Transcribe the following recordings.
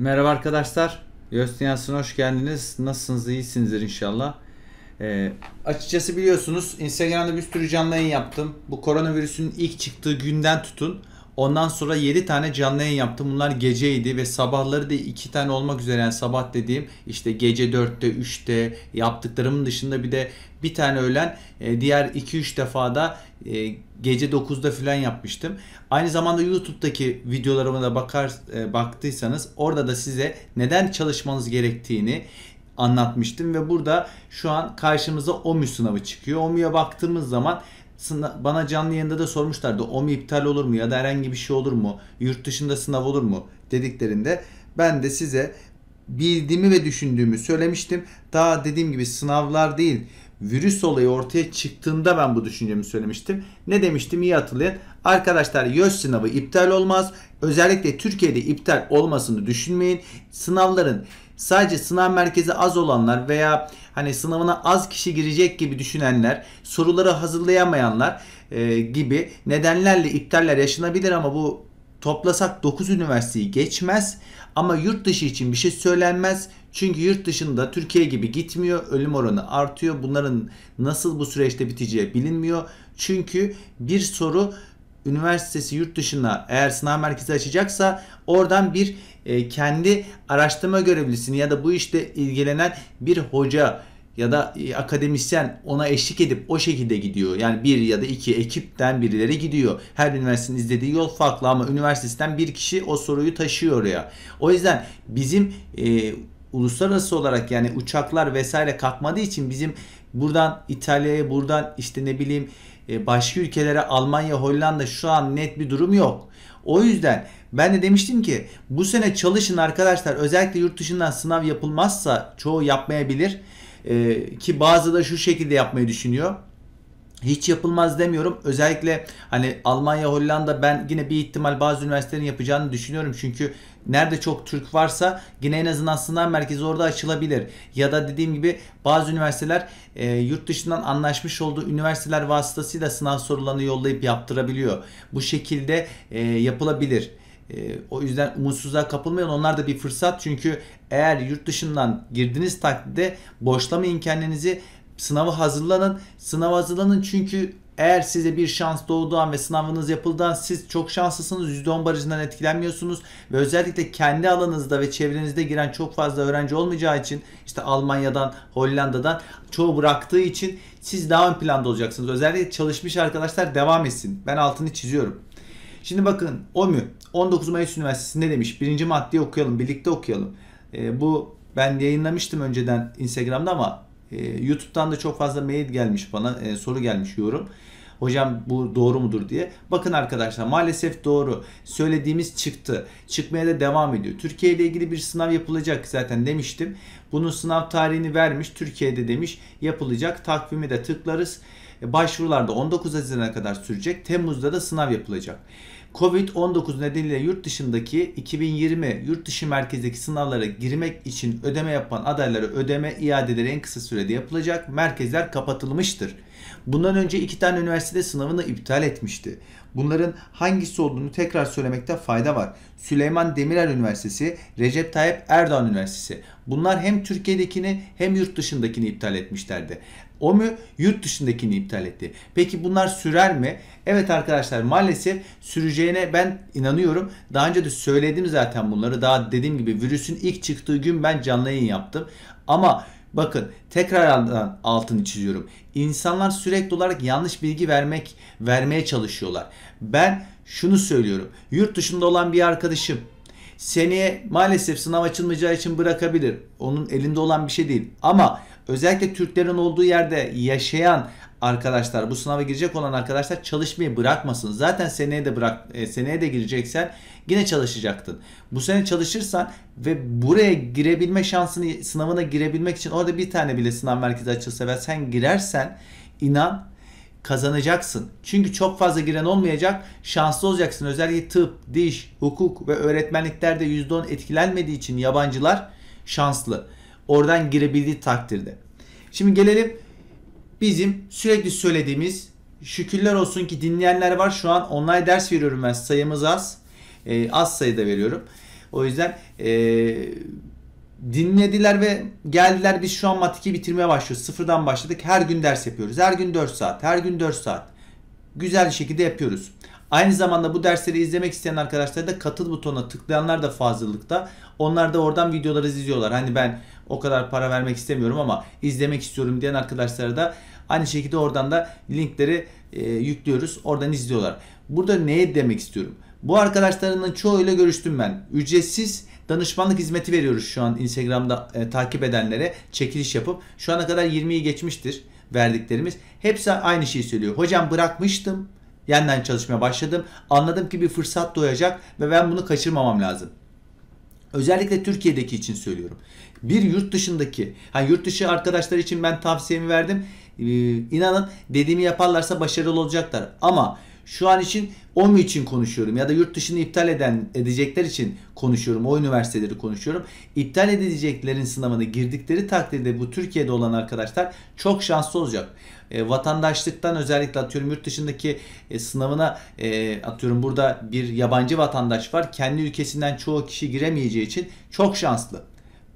Merhaba arkadaşlar. Gösteren hoş geldiniz. Nasılsınız? İyisinizdir inşallah. Ee, açıkçası biliyorsunuz Instagram'da bir sürü canlı yayın yaptım. Bu koronavirüsün ilk çıktığı günden tutun. Ondan sonra 7 tane canlı yayın yaptım. Bunlar geceydi ve sabahları da 2 tane olmak üzere yani sabah dediğim işte gece 4'te 3'te yaptıklarımın dışında bir de bir tane öğlen e, diğer 2-3 defa da e, gece 9'da filan yapmıştım. Aynı zamanda YouTube'daki videolarıma da bakar e, baktıysanız orada da size neden çalışmanız gerektiğini anlatmıştım ve burada şu an karşımıza OMÜ sınavı çıkıyor. OMÜ'ye baktığımız zaman sınav, bana canlı yayında da sormuşlardı. OMI iptal olur mu ya da herhangi bir şey olur mu? Yurt dışında sınav olur mu? dediklerinde ben de size bildiğimi ve düşündüğümü söylemiştim. Daha dediğim gibi sınavlar değil virüs olayı ortaya çıktığında ben bu düşüncemi söylemiştim. Ne demiştim iyi hatırlayın. Arkadaşlar YÖS sınavı iptal olmaz. Özellikle Türkiye'de iptal olmasını düşünmeyin. Sınavların Sadece sınav merkezi az olanlar veya hani sınavına az kişi girecek gibi düşünenler, soruları hazırlayamayanlar e, gibi nedenlerle iptaller yaşanabilir ama bu toplasak 9 üniversiteyi geçmez ama yurt dışı için bir şey söylenmez. Çünkü yurt dışında Türkiye gibi gitmiyor. Ölüm oranı artıyor. Bunların nasıl bu süreçte biteceği bilinmiyor. Çünkü bir soru üniversitesi yurt dışına eğer sınav merkezi açacaksa oradan bir e, kendi araştırma görevlisini ya da bu işte ilgilenen bir hoca ya da e, akademisyen ona eşlik edip o şekilde gidiyor. Yani bir ya da iki ekipten birileri gidiyor. Her üniversitenin izlediği yol farklı ama üniversiteden bir kişi o soruyu taşıyor oraya. O yüzden bizim e, uluslararası olarak yani uçaklar vesaire kalkmadığı için bizim buradan İtalya'ya buradan işte ne bileyim e, başka ülkelere Almanya, Hollanda şu an net bir durum yok. O yüzden ben de demiştim ki bu sene çalışın arkadaşlar özellikle yurt dışından sınav yapılmazsa çoğu yapmayabilir. Ee, ki bazı da şu şekilde yapmayı düşünüyor hiç yapılmaz demiyorum. Özellikle hani Almanya, Hollanda ben yine bir ihtimal bazı üniversitelerin yapacağını düşünüyorum. Çünkü nerede çok Türk varsa yine en azından sınav merkezi orada açılabilir. Ya da dediğim gibi bazı üniversiteler e, yurt dışından anlaşmış olduğu üniversiteler vasıtasıyla sınav sorularını yollayıp yaptırabiliyor. Bu şekilde e, yapılabilir. E, o yüzden umutsuzluğa kapılmayın. Onlar da bir fırsat çünkü eğer yurt dışından girdiğiniz takdirde boşlama kendinizi Sınava hazırlanın. Sınava hazırlanın çünkü eğer size bir şans doğduğu an ve sınavınız yapıldığı an siz çok şanslısınız. %10 barajından etkilenmiyorsunuz. Ve özellikle kendi alanınızda ve çevrenizde giren çok fazla öğrenci olmayacağı için işte Almanya'dan, Hollanda'dan çoğu bıraktığı için siz daha ön planda olacaksınız. Özellikle çalışmış arkadaşlar devam etsin. Ben altını çiziyorum. Şimdi bakın OMÜ 19 Mayıs Üniversitesi'nde demiş. Birinci maddeyi okuyalım, birlikte okuyalım. E, bu ben yayınlamıştım önceden Instagram'da ama e, YouTube'dan da çok fazla mail gelmiş bana e, soru gelmiş yorum. Hocam bu doğru mudur diye. Bakın arkadaşlar maalesef doğru. Söylediğimiz çıktı. Çıkmaya da devam ediyor. Türkiye ile ilgili bir sınav yapılacak zaten demiştim. Bunun sınav tarihini vermiş. Türkiye'de demiş yapılacak. Takvimi de tıklarız. E, başvurular da 19 Haziran'a kadar sürecek. Temmuz'da da sınav yapılacak. Covid-19 nedeniyle yurt dışındaki 2020 yurt dışı merkezdeki sınavlara girmek için ödeme yapan adaylara ödeme iadeleri en kısa sürede yapılacak. Merkezler kapatılmıştır. Bundan önce iki tane üniversitede sınavını iptal etmişti. Bunların hangisi olduğunu tekrar söylemekte fayda var. Süleyman Demirel Üniversitesi, Recep Tayyip Erdoğan Üniversitesi. Bunlar hem Türkiye'dekini hem yurt dışındakini iptal etmişlerdi. OMÜ yurt dışındakini iptal etti. Peki bunlar sürer mi? Evet arkadaşlar maalesef süreceğine ben inanıyorum. Daha önce de söyledim zaten bunları. Daha dediğim gibi virüsün ilk çıktığı gün ben canlı yayın yaptım. Ama bakın tekrardan altını çiziyorum. İnsanlar sürekli olarak yanlış bilgi vermek vermeye çalışıyorlar. Ben şunu söylüyorum. Yurt dışında olan bir arkadaşım seneye maalesef sınav açılmayacağı için bırakabilir. Onun elinde olan bir şey değil. Ama özellikle Türklerin olduğu yerde yaşayan arkadaşlar bu sınava girecek olan arkadaşlar çalışmayı bırakmasın. Zaten seneye de bırak e, seneye de gireceksen yine çalışacaktın. Bu sene çalışırsan ve buraya girebilme şansını sınavına girebilmek için orada bir tane bile sınav merkezi açılsa ve sen girersen inan kazanacaksın. Çünkü çok fazla giren olmayacak. Şanslı olacaksın. Özellikle tıp, diş, hukuk ve öğretmenliklerde %10 etkilenmediği için yabancılar şanslı. Oradan girebildiği takdirde. Şimdi gelelim bizim sürekli söylediğimiz şükürler olsun ki dinleyenler var. Şu an online ders veriyorum ben. Sayımız az. E, az sayıda veriyorum. O yüzden e, dinlediler ve geldiler. Biz şu an matiki bitirmeye başlıyoruz. Sıfırdan başladık. Her gün ders yapıyoruz. Her gün 4 saat. Her gün 4 saat. Güzel bir şekilde yapıyoruz. Aynı zamanda bu dersleri izlemek isteyen arkadaşlar da katıl butonuna tıklayanlar da fazlalıkta. Onlar da oradan videoları izliyorlar. Hani ben o kadar para vermek istemiyorum ama izlemek istiyorum diyen arkadaşlara da Aynı şekilde oradan da linkleri e, yüklüyoruz. Oradan izliyorlar. Burada neye demek istiyorum? Bu arkadaşlarının çoğuyla görüştüm ben. Ücretsiz danışmanlık hizmeti veriyoruz şu an Instagram'da e, takip edenlere çekiliş yapıp şu ana kadar 20'yi geçmiştir verdiklerimiz. Hepsi aynı şeyi söylüyor. Hocam bırakmıştım. Yeniden çalışmaya başladım. Anladım ki bir fırsat doyacak ve ben bunu kaçırmamam lazım. Özellikle Türkiye'deki için söylüyorum. Bir yurt dışındaki, hani yurt dışı arkadaşlar için ben tavsiyemi verdim. Ee, inanın dediğimi yaparlarsa başarılı olacaklar. Ama şu an için OMÜ için konuşuyorum ya da yurt dışını iptal eden edecekler için konuşuyorum. O üniversiteleri konuşuyorum. İptal edeceklerin sınavını girdikleri takdirde bu Türkiye'de olan arkadaşlar çok şanslı olacak. E, vatandaşlıktan özellikle atıyorum yurt dışındaki e, sınavına e, atıyorum burada bir yabancı vatandaş var. Kendi ülkesinden çoğu kişi giremeyeceği için çok şanslı.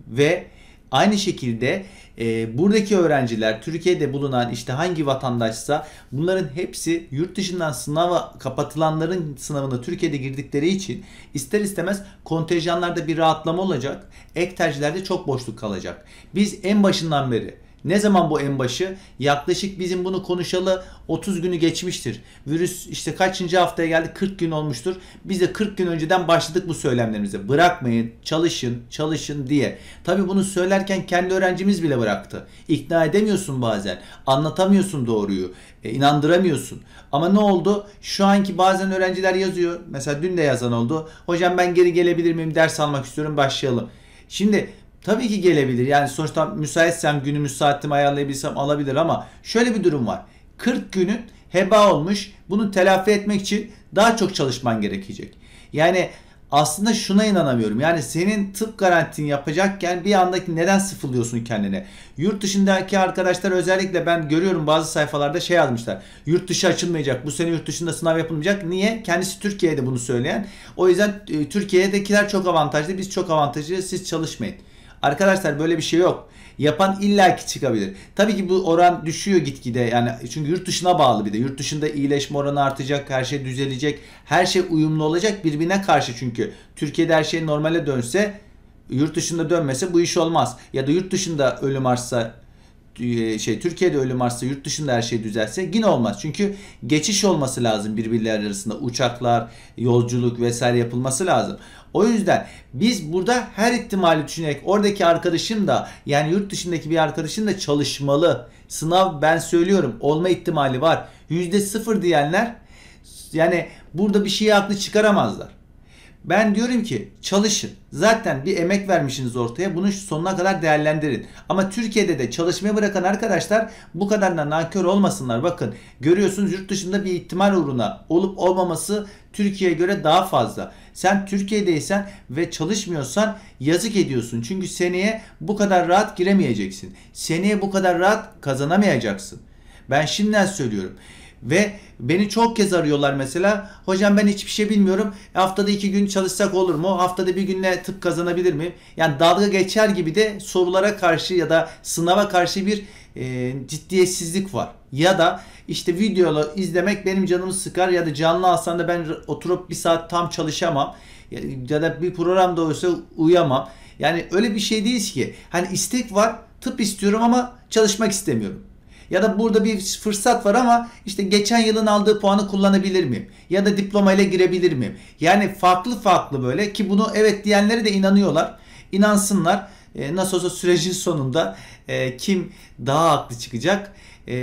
Ve Aynı şekilde e, buradaki öğrenciler Türkiye'de bulunan işte hangi vatandaşsa bunların hepsi yurt dışından sınava kapatılanların sınavına Türkiye'de girdikleri için ister istemez kontenjanlarda bir rahatlama olacak. Ek tercihlerde çok boşluk kalacak. Biz en başından beri ne zaman bu en başı? Yaklaşık bizim bunu konuşalı 30 günü geçmiştir. Virüs işte kaçıncı haftaya geldi? 40 gün olmuştur. Biz de 40 gün önceden başladık bu söylemlerimize. Bırakmayın, çalışın, çalışın diye. Tabii bunu söylerken kendi öğrencimiz bile bıraktı. İkna edemiyorsun bazen. Anlatamıyorsun doğruyu. E, inandıramıyorsun. Ama ne oldu? Şu anki bazen öğrenciler yazıyor. Mesela dün de yazan oldu. Hocam ben geri gelebilir miyim? Ders almak istiyorum. Başlayalım. Şimdi Tabii ki gelebilir. Yani sonuçta müsaitsem günümüz saatimi ayarlayabilsem alabilir ama şöyle bir durum var. 40 günün heba olmuş. Bunu telafi etmek için daha çok çalışman gerekecek. Yani aslında şuna inanamıyorum. Yani senin tıp garantini yapacakken bir andaki neden sıfırlıyorsun kendine? Yurt dışındaki arkadaşlar özellikle ben görüyorum bazı sayfalarda şey yazmışlar. Yurt dışı açılmayacak. Bu sene yurt dışında sınav yapılmayacak. Niye? Kendisi Türkiye'de bunu söyleyen. O yüzden e, Türkiye'dekiler çok avantajlı. Biz çok avantajlı. Siz çalışmayın. Arkadaşlar böyle bir şey yok. Yapan illaki çıkabilir. Tabii ki bu oran düşüyor gitgide. Yani çünkü yurt dışına bağlı bir de. Yurt dışında iyileşme oranı artacak, her şey düzelecek, her şey uyumlu olacak birbirine karşı çünkü. Türkiye'de her şey normale dönse, yurt dışında dönmese bu iş olmaz. Ya da yurt dışında ölüm artsa e, şey Türkiye'de ölüm artsa yurt dışında her şey düzelse yine olmaz. Çünkü geçiş olması lazım birbirler arasında uçaklar, yolculuk vesaire yapılması lazım. O yüzden biz burada her ihtimali düşünerek oradaki arkadaşın da yani yurt dışındaki bir arkadaşın da çalışmalı. Sınav ben söylüyorum olma ihtimali var. %0 diyenler yani burada bir şeyi haklı çıkaramazlar. Ben diyorum ki çalışın. Zaten bir emek vermişsiniz ortaya. Bunu sonuna kadar değerlendirin. Ama Türkiye'de de çalışmayı bırakan arkadaşlar bu kadar da nankör olmasınlar. Bakın görüyorsunuz yurt dışında bir ihtimal uğruna olup olmaması Türkiye'ye göre daha fazla. Sen Türkiye'deysen ve çalışmıyorsan yazık ediyorsun. Çünkü seneye bu kadar rahat giremeyeceksin. Seneye bu kadar rahat kazanamayacaksın. Ben şimdiden söylüyorum. Ve beni çok kez arıyorlar mesela. Hocam ben hiçbir şey bilmiyorum. E, haftada iki gün çalışsak olur mu? Haftada bir günle tıp kazanabilir miyim? Yani dalga geçer gibi de sorulara karşı ya da sınava karşı bir e, ciddiyetsizlik var. Ya da işte videolu izlemek benim canımı sıkar ya da canlı alsam da ben oturup bir saat tam çalışamam. Ya da bir program da olsa uyamam. Yani öyle bir şey değil ki. Hani istek var tıp istiyorum ama çalışmak istemiyorum. Ya da burada bir fırsat var ama işte geçen yılın aldığı puanı kullanabilir miyim? Ya da diploma ile girebilir miyim? Yani farklı farklı böyle ki bunu evet diyenlere de inanıyorlar. İnansınlar. E, nasıl olsa sürecin sonunda e, kim daha haklı çıkacak e,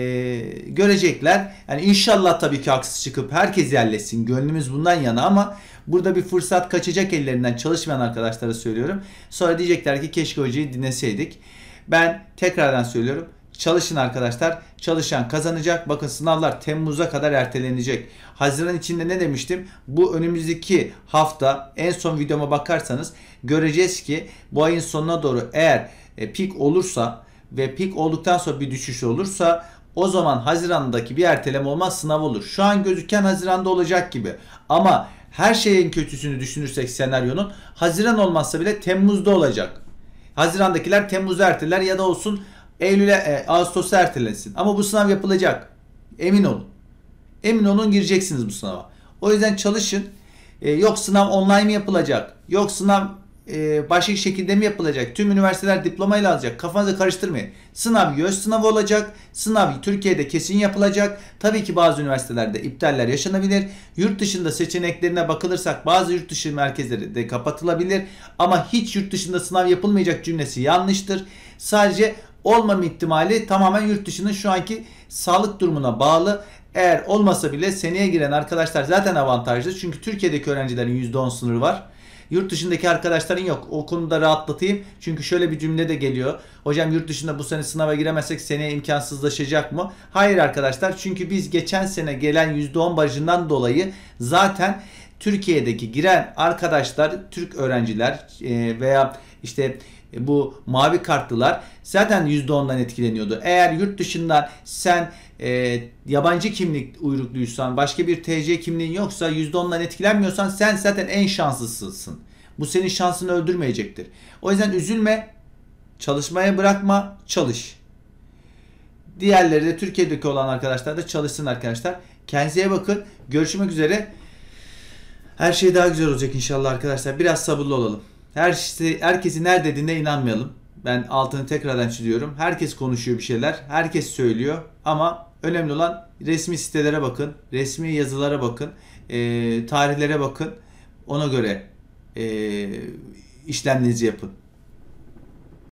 görecekler. Yani inşallah tabii ki haksız çıkıp herkes yerleşsin. Gönlümüz bundan yana ama burada bir fırsat kaçacak ellerinden çalışmayan arkadaşlara söylüyorum. Sonra diyecekler ki keşke hocayı dinleseydik. Ben tekrardan söylüyorum. Çalışın arkadaşlar. Çalışan kazanacak. Bakın sınavlar Temmuz'a kadar ertelenecek. Haziran içinde ne demiştim? Bu önümüzdeki hafta en son videoma bakarsanız göreceğiz ki bu ayın sonuna doğru eğer e, pik olursa ve pik olduktan sonra bir düşüş olursa o zaman Haziran'daki bir erteleme olmaz sınav olur. Şu an gözüken Haziran'da olacak gibi. Ama her şeyin kötüsünü düşünürsek senaryonun Haziran olmazsa bile Temmuz'da olacak. Haziran'dakiler Temmuz'da erteler ya da olsun Eylül'e, e, Ağustos'a ertelesin. Ama bu sınav yapılacak. Emin olun. Emin olun gireceksiniz bu sınava. O yüzden çalışın. E, yok sınav online mi yapılacak? Yok sınav e, başka şekilde mi yapılacak? Tüm üniversiteler diplomayla alacak. Kafanızı karıştırmayın. Sınav YÖS sınavı olacak. Sınav Türkiye'de kesin yapılacak. Tabii ki bazı üniversitelerde iptaller yaşanabilir. Yurt dışında seçeneklerine bakılırsak bazı yurt dışı merkezleri de kapatılabilir. Ama hiç yurt dışında sınav yapılmayacak cümlesi yanlıştır. Sadece olmam ihtimali tamamen yurt dışının şu anki sağlık durumuna bağlı. Eğer olmasa bile seneye giren arkadaşlar zaten avantajlı. Çünkü Türkiye'deki öğrencilerin %10 sınırı var. Yurt dışındaki arkadaşların yok. O konuda rahatlatayım. Çünkü şöyle bir cümle de geliyor. Hocam yurt dışında bu sene sınava giremezsek seneye imkansızlaşacak mı? Hayır arkadaşlar. Çünkü biz geçen sene gelen %10 barajından dolayı zaten Türkiye'deki giren arkadaşlar, Türk öğrenciler e, veya işte e, bu mavi kartlılar zaten %10'dan etkileniyordu. Eğer yurt dışından sen e, yabancı kimlik uyrukluysan, başka bir TC kimliğin yoksa %10'dan etkilenmiyorsan sen zaten en şanslısısın. Bu senin şansını öldürmeyecektir. O yüzden üzülme, çalışmaya bırakma, çalış. Diğerleri de Türkiye'deki olan arkadaşlar da çalışsın arkadaşlar. Kendinize bakın. Görüşmek üzere. Her şey daha güzel olacak inşallah arkadaşlar. Biraz sabırlı olalım. Her şey, herkesi nerede dediğine inanmayalım. Ben altını tekrardan çiziyorum. Herkes konuşuyor bir şeyler. Herkes söylüyor. Ama önemli olan resmi sitelere bakın. Resmi yazılara bakın. E, tarihlere bakın. Ona göre e, işlemlerinizi yapın.